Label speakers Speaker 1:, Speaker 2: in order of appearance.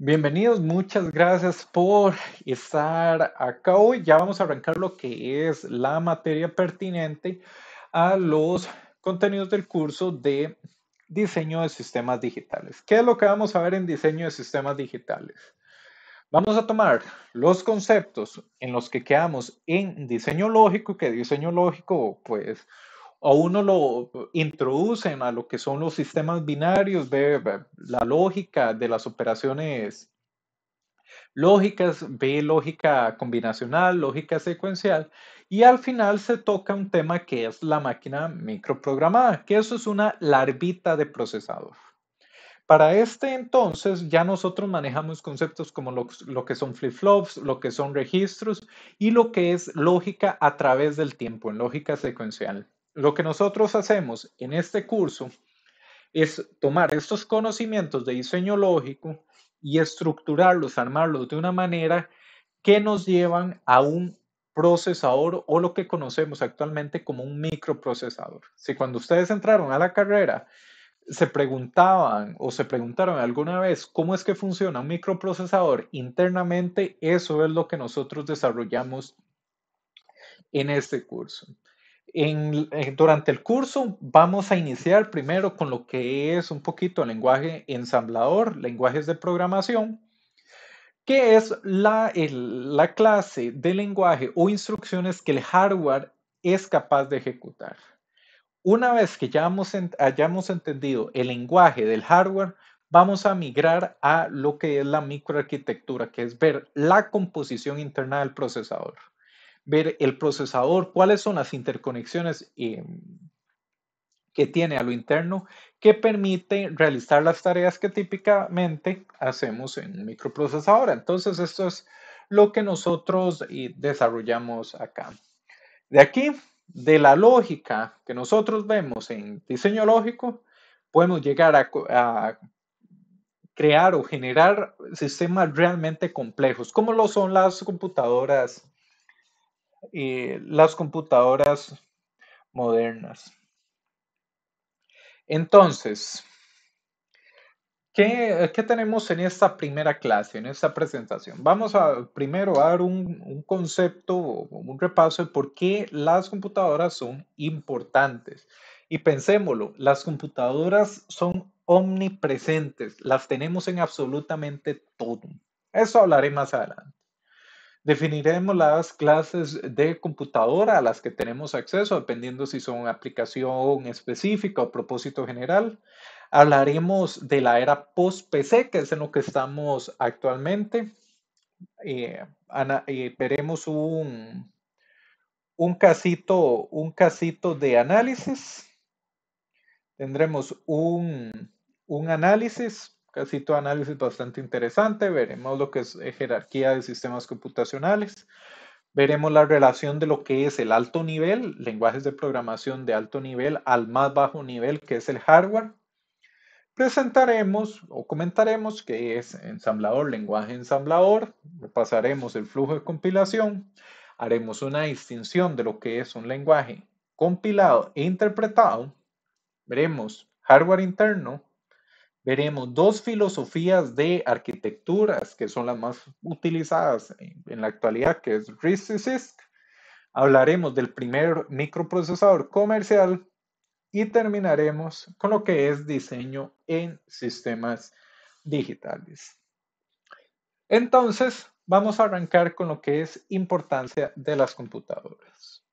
Speaker 1: Bienvenidos, muchas gracias por estar acá hoy. Ya vamos a arrancar lo que es la materia pertinente a los contenidos del curso de diseño de sistemas digitales. ¿Qué es lo que vamos a ver en diseño de sistemas digitales? Vamos a tomar los conceptos en los que quedamos en diseño lógico, que diseño lógico, pues o uno lo introducen a lo que son los sistemas binarios, de la lógica de las operaciones lógicas, ve lógica combinacional, lógica secuencial, y al final se toca un tema que es la máquina microprogramada, que eso es una larvita de procesador. Para este entonces ya nosotros manejamos conceptos como lo, lo que son flip-flops, lo que son registros y lo que es lógica a través del tiempo, en lógica secuencial. Lo que nosotros hacemos en este curso es tomar estos conocimientos de diseño lógico y estructurarlos, armarlos de una manera que nos llevan a un procesador o lo que conocemos actualmente como un microprocesador. Si cuando ustedes entraron a la carrera se preguntaban o se preguntaron alguna vez cómo es que funciona un microprocesador internamente, eso es lo que nosotros desarrollamos en este curso. Eh, durante el curso vamos a iniciar primero con lo que es un poquito lenguaje ensamblador, lenguajes de programación, que es la, clase de lenguaje o instrucciones que el hardware es capaz de ejecutar. Una vez que ya hayamos entendido el lenguaje del hardware, vamos a migrar a lo que es la microarquitectura, que es ver la composición interna del procesador ver el procesador, cuáles son las interconexiones eh, que tiene a lo interno que permite realizar las tareas que típicamente hacemos en un microprocesador. Entonces, esto es lo que nosotros eh, desarrollamos acá. De aquí, de la lógica que nosotros vemos en diseño lógico, podemos llegar a crear o generar sistemas realmente complejos, como lo son las computadoras las computadoras modernas. Entonces, ¿qué, tenemos en esta primera clase, en esta presentación? Vamos a primero dar un, un concepto, un repaso de por qué las computadoras son importantes. Y pensémoslo, las computadoras son omnipresentes, las tenemos en absolutamente todo. Eso hablaré más adelante. Definiremos las clases de computadora a las que tenemos acceso, dependiendo si son aplicación específica o propósito general. Hablaremos de la era post-PC, que es en lo que estamos actualmente. Eh, eh, veremos un, un, casito, un casito de análisis. Tendremos un, un análisis Cito análisis bastante interesante. Veremos lo que es eh, jerarquía de sistemas computacionales. Veremos la relación de lo que es el alto nivel, lenguajes de programación de alto nivel, al más bajo nivel, que es el hardware. Presentaremos o comentaremos qué es ensamblador, lenguaje ensamblador. Repasaremos el flujo de compilación. Haremos una distinción de lo que es un lenguaje compilado e interpretado. Veremos hardware interno, veremos dos filosofías de arquitecturas que son las más utilizadas en, la actualidad, que es RISC. Hablaremos del primer microprocesador comercial y terminaremos con lo que es diseño en sistemas digitales. Entonces, vamos a arrancar con lo que es importancia de las computadoras.